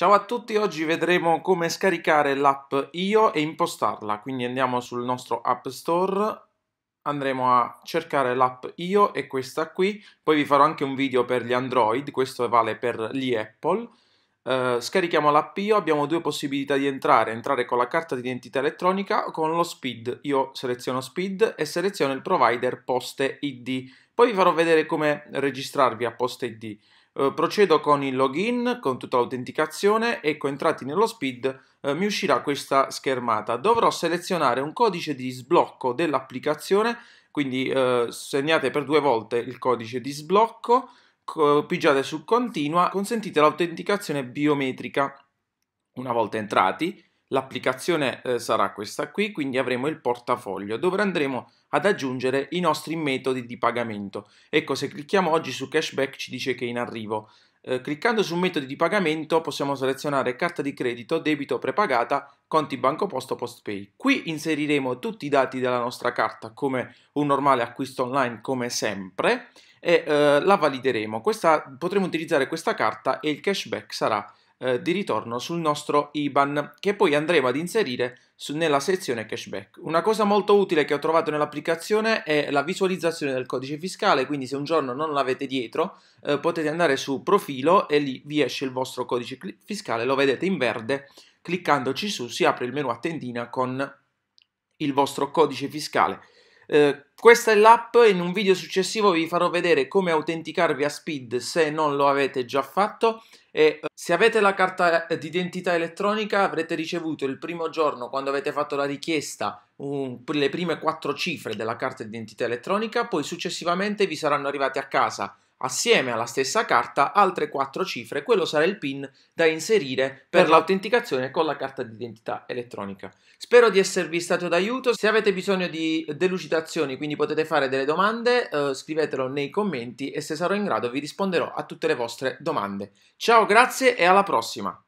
Ciao a tutti, oggi vedremo come scaricare l'app IO e impostarla, quindi andiamo sul nostro App Store, andremo a cercare l'app IO e questa qui, poi vi farò anche un video per gli Android, questo vale per gli Apple. Uh, scarichiamo l'app IO, abbiamo due possibilità di entrare, entrare con la carta d'identità elettronica o con lo Speed. Io seleziono Speed e seleziono il provider Poste ID. Poi vi farò vedere come registrarvi a Poste ID. Eh, procedo con il login, con tutta l'autenticazione, ecco entrati nello speed eh, mi uscirà questa schermata. Dovrò selezionare un codice di sblocco dell'applicazione, quindi eh, segnate per due volte il codice di sblocco, pigiate su continua, consentite l'autenticazione biometrica. Una volta entrati, L'applicazione eh, sarà questa qui, quindi avremo il portafoglio dove andremo ad aggiungere i nostri metodi di pagamento. Ecco, se clicchiamo oggi su cashback ci dice che è in arrivo. Eh, cliccando su metodi di pagamento possiamo selezionare carta di credito, debito prepagata, conti banco posto PostPay. Qui inseriremo tutti i dati della nostra carta come un normale acquisto online come sempre e eh, la valideremo. Questa, potremo utilizzare questa carta e il cashback sarà eh, di ritorno sul nostro IBAN che poi andremo ad inserire su, nella sezione cashback. Una cosa molto utile che ho trovato nell'applicazione è la visualizzazione del codice fiscale, quindi se un giorno non l'avete dietro eh, potete andare su profilo e lì vi esce il vostro codice fiscale, lo vedete in verde, cliccandoci su si apre il menu a tendina con il vostro codice fiscale. Eh, questa è l'app, in un video successivo vi farò vedere come autenticarvi a Speed se non lo avete già fatto e eh, se avete la carta eh, d'identità elettronica avrete ricevuto il primo giorno quando avete fatto la richiesta un, le prime quattro cifre della carta d'identità elettronica, poi successivamente vi saranno arrivate a casa assieme alla stessa carta altre quattro cifre, quello sarà il PIN da inserire per esatto. l'autenticazione con la carta d'identità elettronica. Spero di esservi stato d'aiuto, se avete bisogno di delucidazioni, quindi potete fare delle domande, eh, scrivetelo nei commenti e se sarò in grado vi risponderò a tutte le vostre domande. Ciao, grazie e alla prossima!